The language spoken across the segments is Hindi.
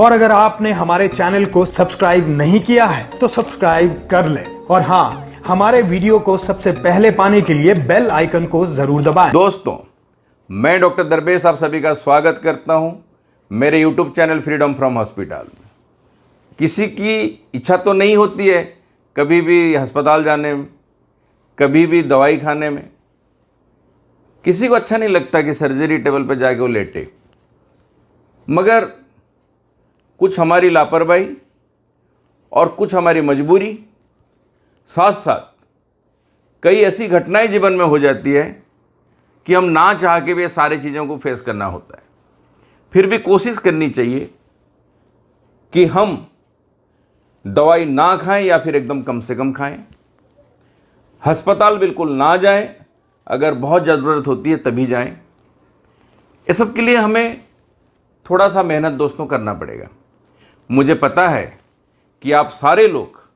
और अगर आपने हमारे चैनल को सब्सक्राइब नहीं किया है तो सब्सक्राइब कर ले और हाँ हमारे वीडियो को सबसे पहले पाने के लिए बेल आइकन को जरूर दबाएं। दोस्तों मैं डॉक्टर दरबेश आप सभी का स्वागत करता हूं मेरे YouTube channel freedom from hospital किसी की इच्छा तो नहीं होती है कभी भी अस्पताल जाने में कभी भी दवाई खाने में किसी को अच्छा नहीं लगता कि सर्जरी टेबल पर जाके वो लेटे मगर कुछ हमारी लापरवाही और कुछ हमारी मजबूरी साथ साथ कई ऐसी घटनाएं जीवन में हो जाती है कि हम ना चाह के भी सारे चीज़ों को फेस करना होता है फिर भी कोशिश करनी चाहिए कि हम दवाई ना खाएं या फिर एकदम कम से कम खाएं अस्पताल बिल्कुल ना जाएं अगर बहुत ज़रूरत होती है तभी जाएं ये सब के लिए हमें थोड़ा सा मेहनत दोस्तों करना पड़ेगा मुझे पता है कि आप सारे लोग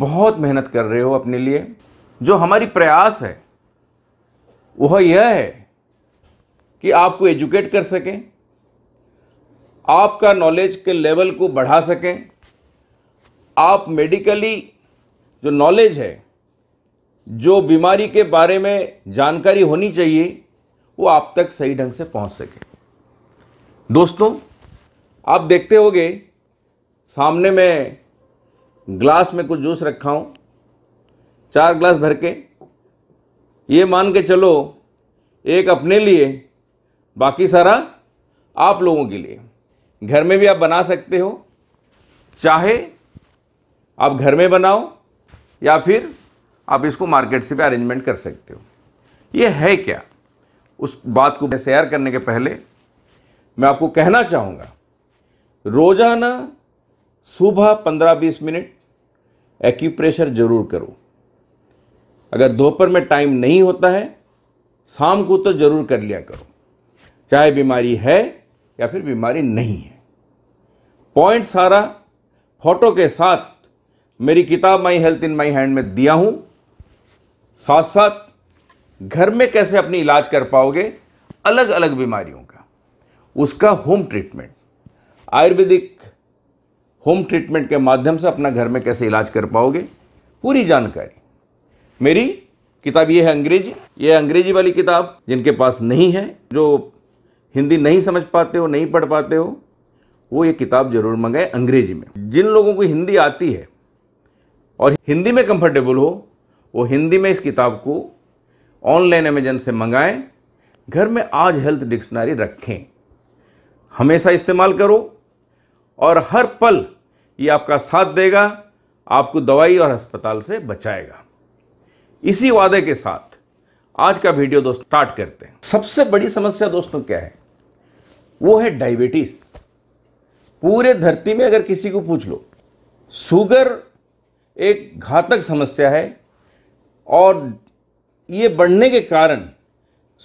बहुत मेहनत कर रहे हो अपने लिए जो हमारी प्रयास है वह यह है कि आपको एजुकेट कर सकें आपका नॉलेज के लेवल को बढ़ा सकें आप मेडिकली जो नॉलेज है जो बीमारी के बारे में जानकारी होनी चाहिए वो आप तक सही ढंग से पहुंच सके दोस्तों आप देखते होगे सामने में ग्लास में कुछ जूस रखा हूँ चार ग्लास भर के ये मान के चलो एक अपने लिए बाकी सारा आप लोगों के लिए घर में भी आप बना सकते हो चाहे आप घर में बनाओ या फिर आप इसको मार्केट से भी अरेंजमेंट कर सकते हो ये है क्या उस बात को शेयर करने के पहले मैं आपको कहना चाहूँगा रोज़ाना सुबह 15-20 मिनट एक्यूप्रेशर जरूर करो अगर दोपहर में टाइम नहीं होता है शाम को तो ज़रूर कर लिया करो चाहे बीमारी है या फिर बीमारी नहीं है पॉइंट सारा फोटो के साथ मेरी किताब my health in my hand में दिया हूँ साथ साथ घर में कैसे अपनी इलाज कर पाओगे अलग अलग बीमारियों का उसका home treatment Ayurvedic home treatment के माध्यम से अपना घर में कैसे इलाज कर पाओगे पूरी जानकारी मेरी किताब ये है अंग्रेजी ये अंग्रेजी वाली किताब जिनके पास नहीं है जो हिंदी नहीं समझ पाते हो नहीं पढ़ पाते हो वो ये किताब जरूर मंगाए अंग्रेजी में जिन लोगों को हिंदी आती है और हिंदी में कंफर्टेबल हो वो हिंदी में इस किताब को ऑनलाइन अमेजन से मंगाएं घर में आज हेल्थ डिक्शनरी रखें हमेशा इस्तेमाल करो और हर पल ये आपका साथ देगा आपको दवाई और अस्पताल से बचाएगा इसी वादे के साथ आज का वीडियो दोस्त स्टार्ट करते हैं सबसे बड़ी समस्या दोस्तों क्या है वो है डायबिटीज़ पूरे धरती में अगर किसी को पूछ लो शुगर एक घातक समस्या है और ये बढ़ने के कारण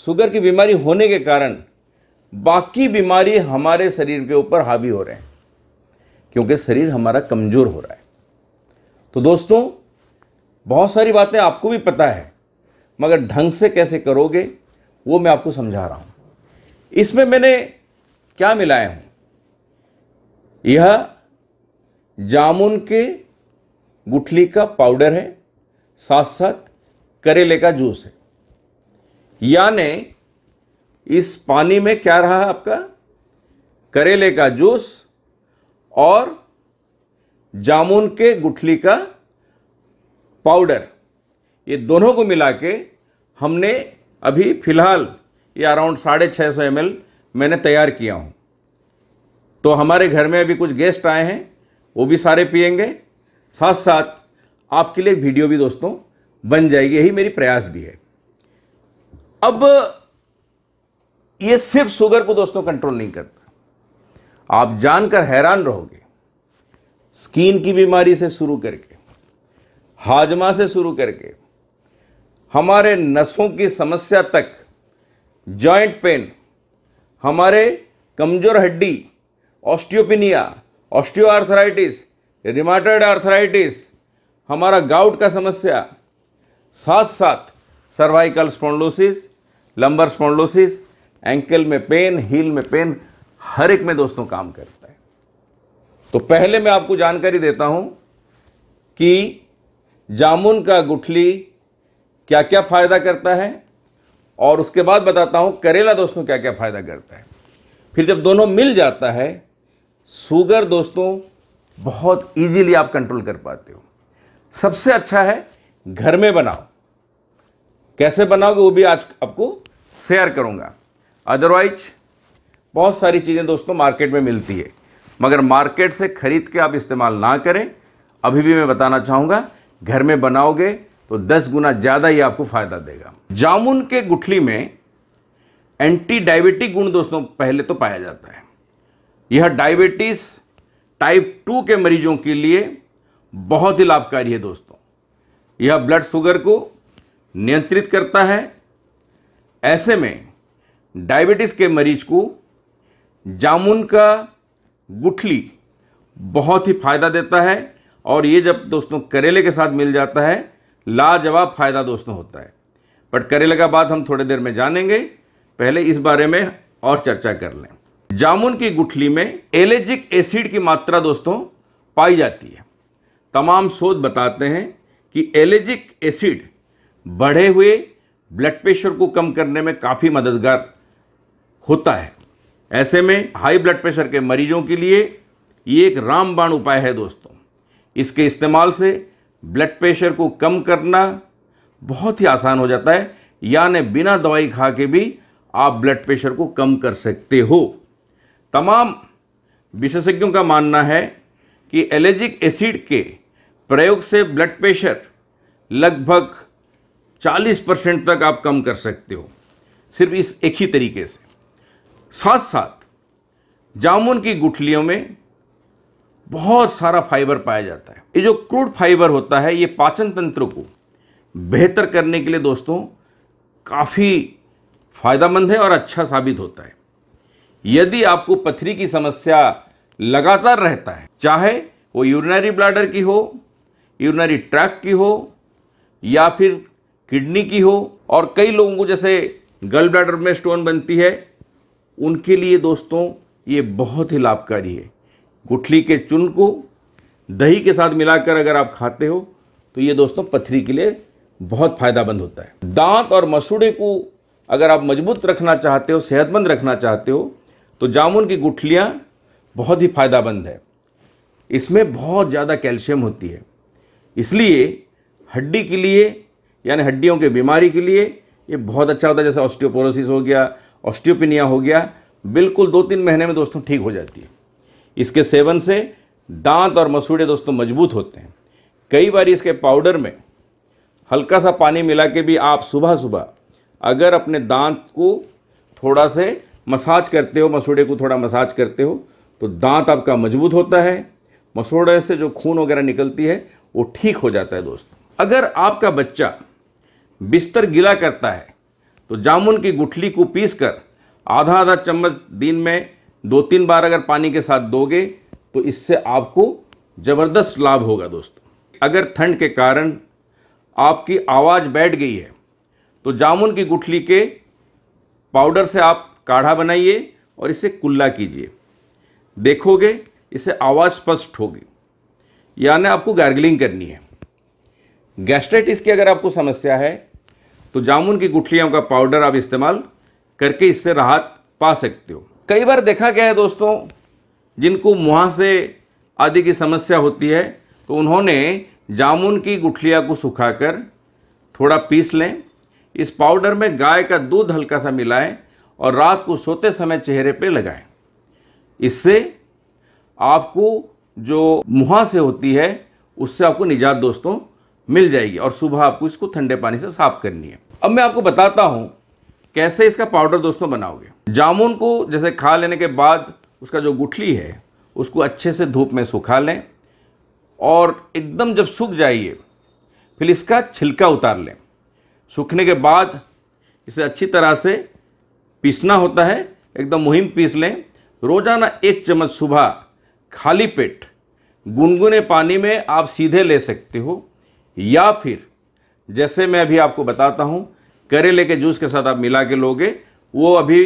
शुगर की बीमारी होने के कारण बाकी बीमारी हमारे शरीर के ऊपर हावी हो रहे हैं क्योंकि शरीर हमारा कमज़ोर हो रहा है तो दोस्तों बहुत सारी बातें आपको भी पता है मगर ढंग से कैसे करोगे वो मैं आपको समझा रहा हूँ इसमें मैंने क्या मिलाया हूँ यह जामुन के गुठली का पाउडर है साथ साथ करेले का जूस है यानी इस पानी में क्या रहा आपका करेले का जूस और जामुन के गुठली का पाउडर ये दोनों को मिला के हमने अभी फ़िलहाल ये अराउंड साढ़े छः सौ एम मैंने तैयार किया हूँ तो हमारे घर में अभी कुछ गेस्ट आए हैं वो भी सारे पियेंगे साथ साथ आपके लिए वीडियो भी दोस्तों बन जाएगी यही मेरी प्रयास भी है अब ये सिर्फ शुगर को दोस्तों कंट्रोल नहीं करता आप जानकर हैरान रहोगे स्किन की बीमारी से शुरू करके हाजमा से शुरू करके हमारे नसों की समस्या तक जॉइंट पेन हमारे कमज़ोर हड्डी ऑस्टियोपिनिया ऑस्टियोआर्थराइटिस रिमाटर्ड आर्थराइटिस हमारा गाउट का समस्या साथ साथ cervical spondylosis lumbar spondylosis ankle में पेन हील में पेन हर एक में दोस्तों काम करता है तो पहले मैं आपको जानकारी देता हूं कि जामुन का गुठली क्या क्या फ़ायदा करता है और उसके बाद बताता हूं करेला दोस्तों क्या क्या फ़ायदा करता है फिर जब दोनों मिल जाता है शुगर दोस्तों बहुत इजीली आप कंट्रोल कर पाते हो सबसे अच्छा है घर में बनाओ कैसे बनाओगे वो भी आज आपको शेयर करूंगा अदरवाइज बहुत सारी चीज़ें दोस्तों मार्केट में मिलती है मगर मार्केट से ख़रीद के आप इस्तेमाल ना करें अभी भी मैं बताना चाहूँगा घर में बनाओगे तो दस गुना ज़्यादा ही आपको फ़ायदा देगा जामुन के गुठली में एंटी डायबिटिक गुण दोस्तों पहले तो पाया जाता है यह डायबिटीज़ टाइप टू के मरीजों के लिए बहुत ही लाभकारी है दोस्तों यह ब्लड शुगर को नियंत्रित करता है ऐसे में डायबिटीज़ के मरीज को जामुन का गुठली बहुत ही फ़ायदा देता है और ये जब दोस्तों करेले के साथ मिल जाता है लाजवाब फ़ायदा दोस्तों होता है बट करेले का बात हम थोड़ी देर में जानेंगे पहले इस बारे में और चर्चा कर लें जामुन की गुठली में एलर्जिक एसिड की मात्रा दोस्तों पाई जाती है तमाम शोध बताते हैं कि एलेजिक एसिड बढ़े हुए ब्लड प्रेशर को कम करने में काफ़ी मददगार होता है ऐसे में हाई ब्लड प्रेशर के मरीजों के लिए ये एक रामबाण उपाय है दोस्तों इसके इस्तेमाल से ब्लड प्रेशर को कम करना बहुत ही आसान हो जाता है यानी बिना दवाई खा के भी आप ब्लड प्रेशर को कम कर सकते हो तमाम विशेषज्ञों का मानना है कि एलर्जिक एसिड के प्रयोग से ब्लड प्रेशर लगभग 40 परसेंट तक आप कम कर सकते हो सिर्फ इस एक ही तरीके से साथ साथ जामुन की गुठलियों में बहुत सारा फाइबर पाया जाता है ये जो क्रूड फाइबर होता है ये पाचन तंत्र को बेहतर करने के लिए दोस्तों काफ़ी फायदेमंद है और अच्छा साबित होता है यदि आपको पथरी की समस्या लगातार रहता है चाहे वो यूरिनरी ब्लाडर की हो यूरिनरी ट्रैक की हो या फिर किडनी की हो और कई लोगों को जैसे गल ब्लैडर में स्टोन बनती है उनके लिए दोस्तों ये बहुत ही लाभकारी है गुठली के चुन को दही के साथ मिलाकर अगर आप खाते हो तो ये दोस्तों पथरी के लिए बहुत फ़ायदामंद होता है दांत और मसूड़े को अगर आप मजबूत रखना चाहते हो सेहतमंद रखना चाहते हो तो जामुन की गुठलियाँ बहुत ही फ़ायदामंद है इसमें बहुत ज़्यादा कैल्शियम होती है इसलिए हड्डी के लिए यानी हड्डियों के बीमारी के लिए ये बहुत अच्छा होता है जैसे ऑस्टियोपोरोसिस हो गया ऑस्टियोपिनिया हो गया बिल्कुल दो तीन महीने में दोस्तों ठीक हो जाती है इसके सेवन से दांत और मसूड़े दोस्तों मजबूत होते हैं कई बार इसके पाउडर में हल्का सा पानी मिला के भी आप सुबह सुबह अगर अपने दांत को थोड़ा से मसाज करते हो मसूड़े को थोड़ा मसाज करते हो तो दांत आपका मजबूत होता है मसूड़े से जो खून वगैरह निकलती है वो ठीक हो जाता है दोस्तों अगर आपका बच्चा बिस्तर गिला करता है तो जामुन की गुठली को पीस कर आधा आधा चम्मच दिन में दो तीन बार अगर पानी के साथ दोगे तो इससे आपको ज़बरदस्त लाभ होगा दोस्तों अगर ठंड के कारण आपकी आवाज़ बैठ गई है तो जामुन की गुठली के पाउडर से आप काढ़ा बनाइए और इसे कुल्ला कीजिए देखोगे इसे आवाज़ स्पष्ट होगी यानी आपको गार्गलिंग करनी है गैस्ट्राइटिस की अगर आपको समस्या है तो जामुन की गुठलियों का पाउडर आप इस्तेमाल करके इससे राहत पा सकते हो कई बार देखा गया है दोस्तों जिनको मुहासे आदि की समस्या होती है तो उन्होंने जामुन की गुठलिया को सुखाकर थोड़ा पीस लें इस पाउडर में गाय का दूध हल्का सा मिलाएं और रात को सोते समय चेहरे पे लगाएं इससे आपको जो मुहासे होती है उससे आपको निजात दोस्तों मिल जाएगी और सुबह आपको इसको ठंडे पानी से साफ करनी है अब मैं आपको बताता हूँ कैसे इसका पाउडर दोस्तों बनाओगे जामुन को जैसे खा लेने के बाद उसका जो गुठली है उसको अच्छे से धूप में सुखा लें और एकदम जब सूख जाइए फिर इसका छिलका उतार लें सूखने के बाद इसे अच्छी तरह से पीसना होता है एकदम मुहिम पीस लें रोज़ाना एक चम्मच सुबह खाली पेट गुनगुने पानी में आप सीधे ले सकते हो या फिर जैसे मैं अभी आपको बताता हूँ करेले के जूस के साथ आप मिला के लोगे वो अभी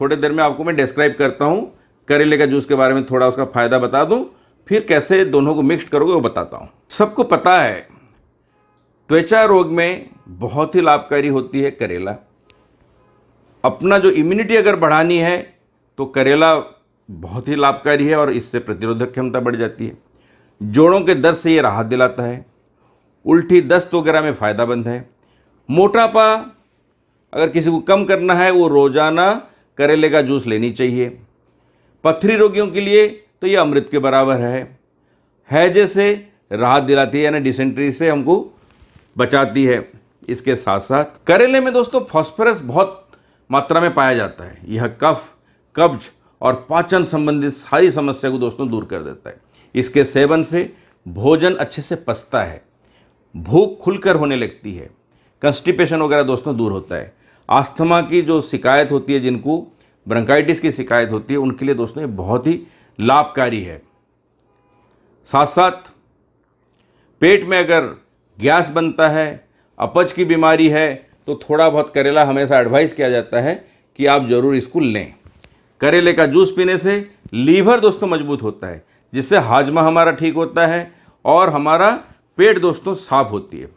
थोड़ी देर में आपको मैं डिस्क्राइब करता हूँ करेले का जूस के बारे में थोड़ा उसका फ़ायदा बता दूँ फिर कैसे दोनों को मिक्स करोगे वो बताता हूँ सबको पता है त्वचा रोग में बहुत ही लाभकारी होती है करेला अपना जो इम्यूनिटी अगर बढ़ानी है तो करेला बहुत ही लाभकारी है और इससे प्रतिरोधक क्षमता बढ़ जाती है जोड़ों के दर्द से ये राहत दिलाता है उल्टी दस्त वगैरह में फ़ायदामंद है मोटापा अगर किसी को कम करना है वो रोज़ाना करेले का जूस लेनी चाहिए पथरी रोगियों के लिए तो ये अमृत के बराबर है हैजे से राहत दिलाती है यानी डिसेंट्री से हमको बचाती है इसके साथ साथ करेले में दोस्तों फास्फोरस बहुत मात्रा में पाया जाता है यह कफ कब्ज और पाचन संबंधित सारी समस्या को दोस्तों दूर कर देता है इसके सेवन से भोजन अच्छे से पचता है भूख खुलकर होने लगती है कंस्टिपेशन वगैरह दोस्तों दूर होता है आस्थमा की जो शिकायत होती है जिनको ब्रंकाइटिस की शिकायत होती है उनके लिए दोस्तों ये बहुत ही लाभकारी है साथ साथ पेट में अगर गैस बनता है अपच की बीमारी है तो थोड़ा बहुत करेला हमेशा एडवाइस किया जाता है कि आप ज़रूर इसको लें करेले का जूस पीने से लीवर दोस्तों मजबूत होता है जिससे हाजमा हमारा ठीक होता है और हमारा पेट दोस्तों साफ होती है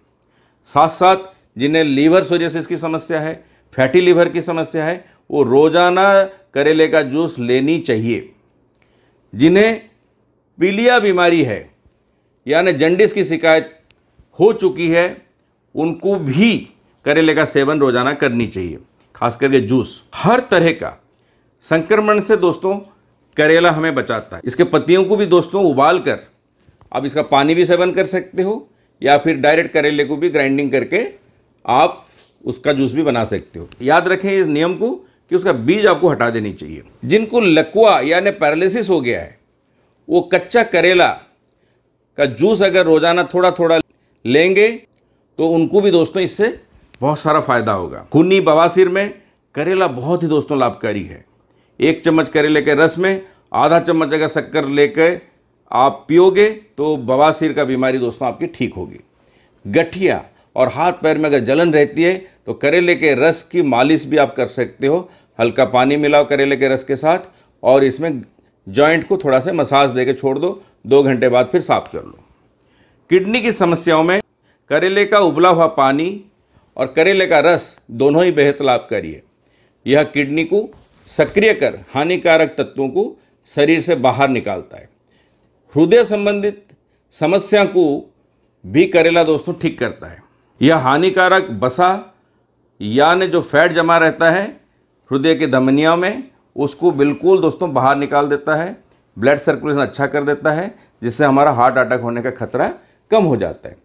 साथ साथ जिन्हें लीवर सोजेसिस की समस्या है फैटी लीवर की समस्या है वो रोज़ाना करेले का जूस लेनी चाहिए जिन्हें पीलिया बीमारी है यानी जंडिस की शिकायत हो चुकी है उनको भी करेले का सेवन रोज़ाना करनी चाहिए खास करके जूस हर तरह का संक्रमण से दोस्तों करेला हमें बचाता है इसके पत्तियों को भी दोस्तों उबाल कर आप इसका पानी भी सेवन कर सकते हो या फिर डायरेक्ट करेले को भी ग्राइंडिंग करके आप उसका जूस भी बना सकते हो याद रखें इस नियम को कि उसका बीज आपको हटा देनी चाहिए जिनको लकवा यानी पैरालिसिस हो गया है वो कच्चा करेला का जूस अगर रोज़ाना थोड़ा थोड़ा लेंगे तो उनको भी दोस्तों इससे बहुत सारा फ़ायदा होगा खूनी बवासीर में करेला बहुत ही दोस्तों लाभकारी है एक चम्मच करेले के रस में आधा चम्मच अगर शक्कर लेकर आप पियोगे तो बवासीर का बीमारी दोस्तों आपकी ठीक होगी गठिया और हाथ पैर में अगर जलन रहती है तो करेले के रस की मालिश भी आप कर सकते हो हल्का पानी मिलाओ करेले के रस के साथ और इसमें जॉइंट को थोड़ा सा मसाज दे के छोड़ दो दो घंटे बाद फिर साफ कर लो किडनी की समस्याओं में करेले का उबला हुआ पानी और करेले का रस दोनों ही बेहद लाभकारी है यह किडनी को सक्रिय कर हानिकारक तत्वों को शरीर से बाहर निकालता है हृदय संबंधित समस्या को भी करेला दोस्तों ठीक करता है यह हानिकारक बसा यानी जो फैट जमा रहता है हृदय के धमनिया में उसको बिल्कुल दोस्तों बाहर निकाल देता है ब्लड सर्कुलेशन अच्छा कर देता है जिससे हमारा हार्ट अटैक होने का खतरा कम हो जाता है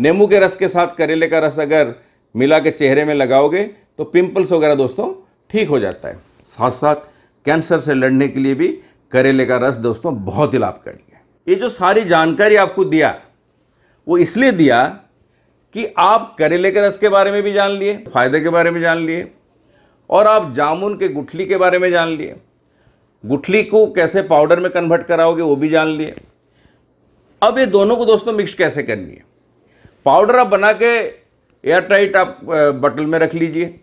नींबू के रस के साथ करेले का रस अगर मिला के चेहरे में लगाओगे तो पिंपल्स वगैरह दोस्तों ठीक हो जाता है साथ साथ कैंसर से लड़ने के लिए भी करेले का रस दोस्तों बहुत ही लाभकारी ये जो सारी जानकारी आपको दिया वो इसलिए दिया कि आप करेले के रस के बारे में भी जान लिए फायदे के बारे में जान लिए और आप जामुन के गुठली के बारे में जान लिए गुठली को कैसे पाउडर में कन्वर्ट कराओगे वो भी जान लिए अब ये दोनों को दोस्तों मिक्स कैसे करनी है पाउडर आप बना के एयर टाइट आप बटल में रख लीजिए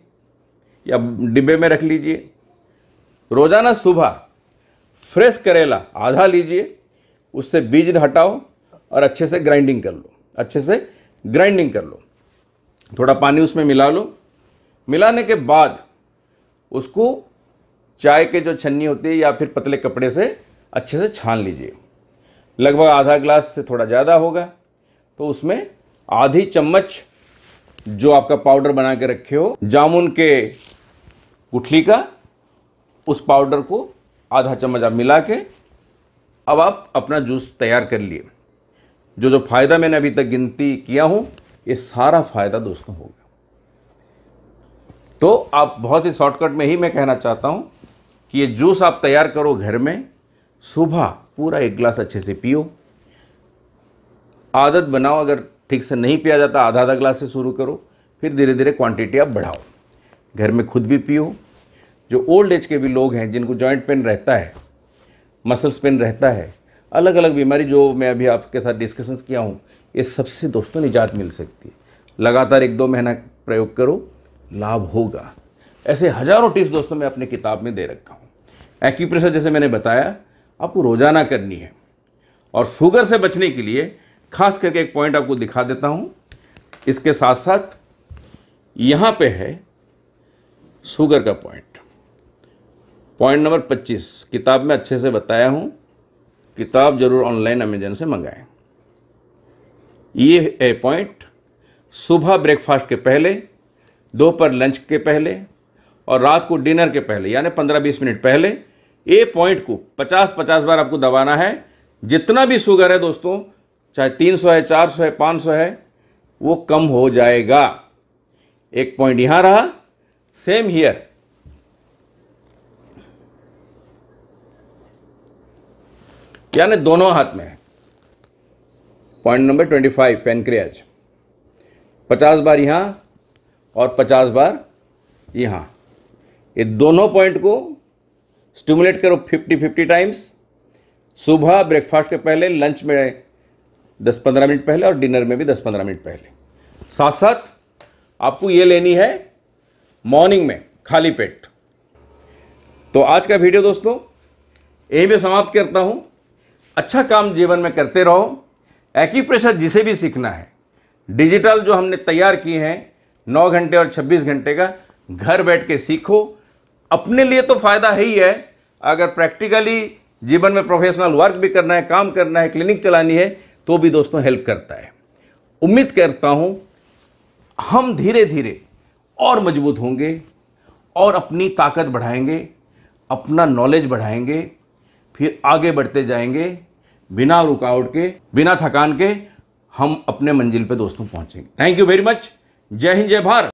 या डिब्बे में रख लीजिए रोज़ाना सुबह फ्रेश करेला आधा लीजिए उससे बीज हटाओ और अच्छे से ग्राइंडिंग कर लो अच्छे से ग्राइंडिंग कर लो थोड़ा पानी उसमें मिला लो मिलाने के बाद उसको चाय के जो छन्नी होती है या फिर पतले कपड़े से अच्छे से छान लीजिए लगभग आधा ग्लास से थोड़ा ज़्यादा होगा तो उसमें आधी चम्मच जो आपका पाउडर बना के रखे हो जामुन के गुठली का उस पाउडर को आधा चम्मच आप मिला के अब आप अपना जूस तैयार कर लिए जो जो फ़ायदा मैंने अभी तक गिनती किया हूँ ये सारा फ़ायदा दोस्तों होगा तो आप बहुत ही शॉर्टकट में ही मैं कहना चाहता हूँ कि ये जूस आप तैयार करो घर में सुबह पूरा एक गिलास अच्छे से पियो आदत बनाओ अगर ठीक से नहीं पिया जाता आधा आधा गिलास से शुरू करो फिर धीरे धीरे क्वांटिटी आप बढ़ाओ घर में खुद भी पियो जो ओल्ड एज के भी लोग हैं जिनको जॉइंट पेन रहता है मसल्स पेन रहता है अलग अलग बीमारी जो मैं अभी आपके साथ डिस्कशन किया हूँ ये सबसे दोस्तों निजात मिल सकती है लगातार एक दो महीना प्रयोग करो लाभ होगा ऐसे हज़ारों टिप्स दोस्तों मैं अपनी किताब में दे रखा हूँ एक्यूप्रेशर जैसे मैंने बताया आपको रोज़ाना करनी है और शुगर से बचने के लिए खास करके एक पॉइंट आपको दिखा देता हूँ इसके साथ साथ यहाँ पे है शुगर का पॉइंट पॉइंट नंबर पच्चीस किताब में अच्छे से बताया हूँ किताब जरूर ऑनलाइन अमेजन से मंगाएं ये ए पॉइंट सुबह ब्रेकफास्ट के पहले दोपहर लंच के पहले और रात को डिनर के पहले यानी पंद्रह बीस मिनट पहले ए पॉइंट को पचास पचास बार आपको दबाना है जितना भी शुगर है दोस्तों चाहे तीन सौ है चार सौ है पाँच सौ है वो कम हो जाएगा एक पॉइंट यहाँ रहा सेम हीयर यानी दोनों हाथ में है point number twenty five pancreas पचास बार यहाँ और पचास बार यहाँ ये दोनों पॉइंट को स्टिमुलेट करो फिफ्टी फिफ्टी टाइम्स सुबह ब्रेकफास्ट के पहले लंच में दस पंद्रह मिनट पहले और डिनर में भी दस पंद्रह मिनट पहले साथ साथ आपको ये लेनी है मॉर्निंग में खाली पेट तो आज का वीडियो दोस्तों यहीं पे समाप्त करता हूँ अच्छा काम जीवन में करते रहो एक्यूप्रेशर जिसे भी सीखना है डिजिटल जो हमने तैयार किए हैं नौ घंटे और छब्बीस घंटे का घर बैठ के सीखो अपने लिए तो फ़ायदा ही है अगर प्रैक्टिकली जीवन में प्रोफेशनल वर्क भी करना है काम करना है क्लिनिक चलानी है तो भी दोस्तों हेल्प करता है उम्मीद करता हूँ हम धीरे धीरे और मजबूत होंगे और अपनी ताकत बढ़ाएंगे अपना नॉलेज बढ़ाएंगे फिर आगे बढ़ते जाएंगे बिना रुकावट के बिना थकान के हम अपने मंजिल पे दोस्तों पहुंचेंगे थैंक यू वेरी मच जय हिंद जय भारत